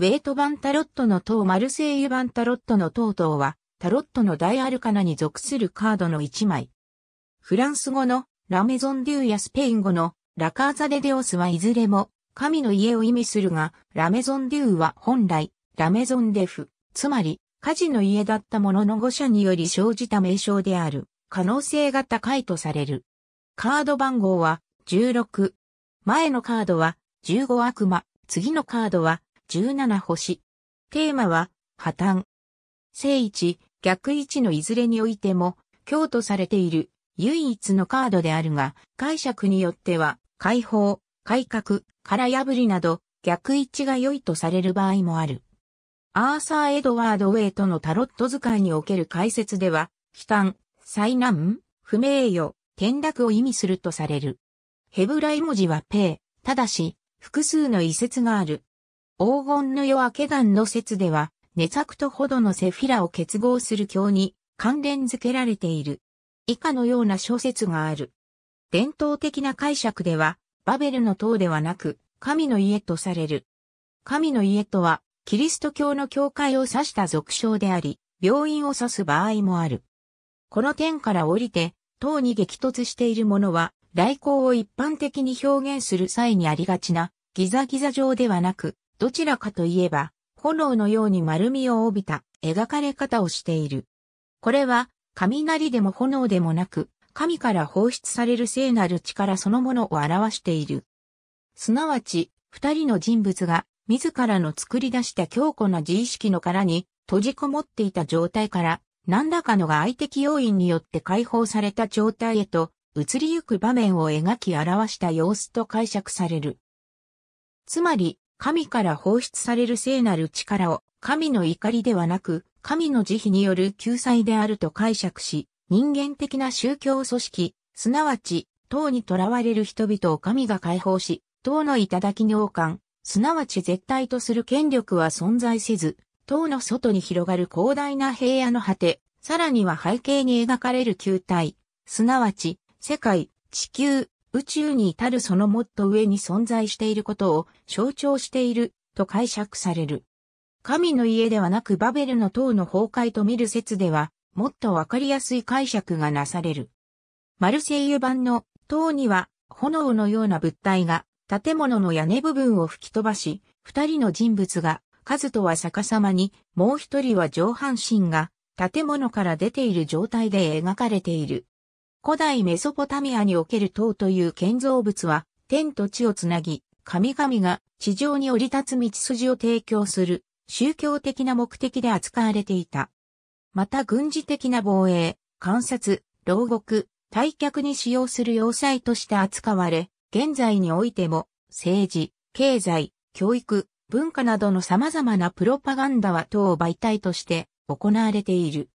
ウェイト版タロットの塔マルセイユ版タロットの塔塔は、タロットの大アルカナに属するカードの1枚。フランス語のラメゾンデューやスペイン語のラカーザデデオスはいずれも神の家を意味するが、ラメゾンデューは本来ラメゾンデフ、つまり火事の家だったものの誤射により生じた名称である可能性が高いとされる。カード番号は16。前のカードは15悪魔、次のカードは17星。テーマは、破綻。正位置、逆位置のいずれにおいても、強とされている唯一のカードであるが、解釈によっては、解放、改革、ら破りなど、逆位置が良いとされる場合もある。アーサー・エドワード・ウェイトのタロット使いにおける解説では、悲嘆、災難、不名誉、転落を意味するとされる。ヘブライ文字はペー、ただし、複数の遺説がある。黄金の夜明け岩の説では、ネツァクトほどのセフィラを結合する教に関連づけられている。以下のような小説がある。伝統的な解釈では、バベルの塔ではなく、神の家とされる。神の家とは、キリスト教の教会を指した俗称であり、病院を指す場合もある。この点から降りて、塔に激突しているものは、来光を一般的に表現する際にありがちな、ギザギザ状ではなく、どちらかといえば、炎のように丸みを帯びた描かれ方をしている。これは、雷でも炎でもなく、神から放出される聖なる力そのものを表している。すなわち、二人の人物が、自らの作り出した強固な自意識の殻に閉じこもっていた状態から、何らかのが外的要因によって解放された状態へと移りゆく場面を描き表した様子と解釈される。つまり、神から放出される聖なる力を、神の怒りではなく、神の慈悲による救済であると解釈し、人間的な宗教組織、すなわち、党に囚われる人々を神が解放し、党の頂に王冠、すなわち絶対とする権力は存在せず、党の外に広がる広大な平野の果て、さらには背景に描かれる球体、すなわち、世界、地球、宇宙に至るそのもっと上に存在していることを象徴していると解釈される。神の家ではなくバベルの塔の崩壊と見る説では、もっとわかりやすい解釈がなされる。マルセイユ版の塔には炎のような物体が建物の屋根部分を吹き飛ばし、二人の人物が、数とは逆さまに、もう一人は上半身が建物から出ている状態で描かれている。古代メソポタミアにおける塔という建造物は、天と地をつなぎ、神々が地上に降り立つ道筋を提供する宗教的な目的で扱われていた。また軍事的な防衛、観察、牢獄、退却に使用する要塞として扱われ、現在においても政治、経済、教育、文化などの様々なプロパガンダは塔を媒体として行われている。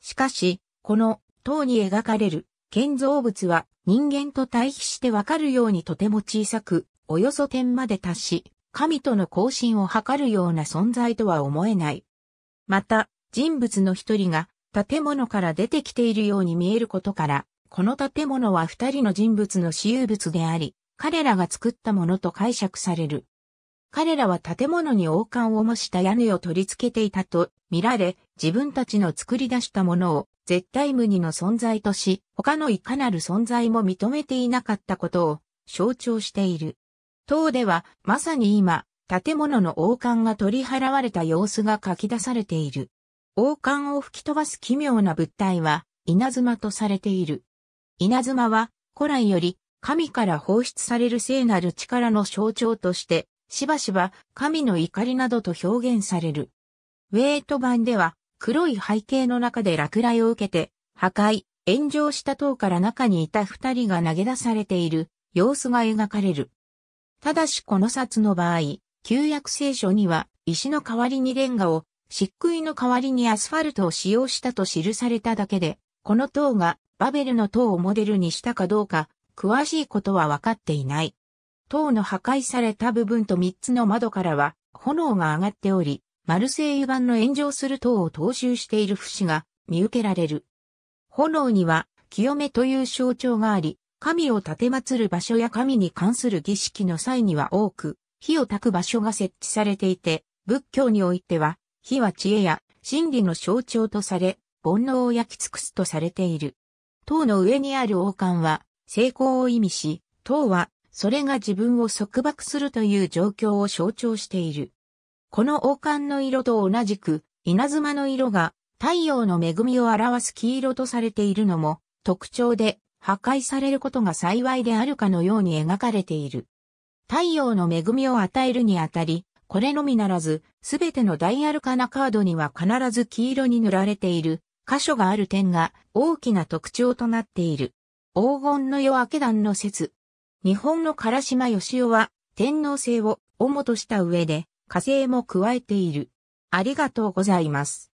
しかし、この塔に描かれる建造物は人間と対比してわかるようにとても小さく、およそ点まで達し、神との交信を図るような存在とは思えない。また、人物の一人が建物から出てきているように見えることから、この建物は二人の人物の私有物であり、彼らが作ったものと解釈される。彼らは建物に王冠を模した屋根を取り付けていたと見られ、自分たちの作り出したものを絶対無二の存在とし、他のいかなる存在も認めていなかったことを象徴している。塔では、まさに今、建物の王冠が取り払われた様子が書き出されている。王冠を吹き飛ばす奇妙な物体は、稲妻とされている。稲妻は、古来より、神から放出される聖なる力の象徴として、しばしば神の怒りなどと表現される。ウェイト版では黒い背景の中で落雷を受けて破壊、炎上した塔から中にいた二人が投げ出されている様子が描かれる。ただしこの札の場合、旧約聖書には石の代わりにレンガを、漆喰の代わりにアスファルトを使用したと記されただけで、この塔がバベルの塔をモデルにしたかどうか、詳しいことは分かっていない。塔の破壊された部分と3つの窓からは炎が上がっており、マルセイユ版の炎上する塔を踏襲している節が見受けられる。炎には清めという象徴があり、神を建てる場所や神に関する儀式の際には多く、火を焚く場所が設置されていて、仏教においては、火は知恵や真理の象徴とされ、煩悩を焼き尽くすとされている。塔の上にある王冠は、成功を意味し、塔はそれが自分を束縛するという状況を象徴している。この王冠の色と同じく、稲妻の色が太陽の恵みを表す黄色とされているのも特徴で破壊されることが幸いであるかのように描かれている。太陽の恵みを与えるにあたり、これのみならず、すべてのダイアルカナカードには必ず黄色に塗られている箇所がある点が大きな特徴となっている。黄金の夜明け団の説、日本の唐島義雄は天皇制を主とした上で、火星も加えている。ありがとうございます。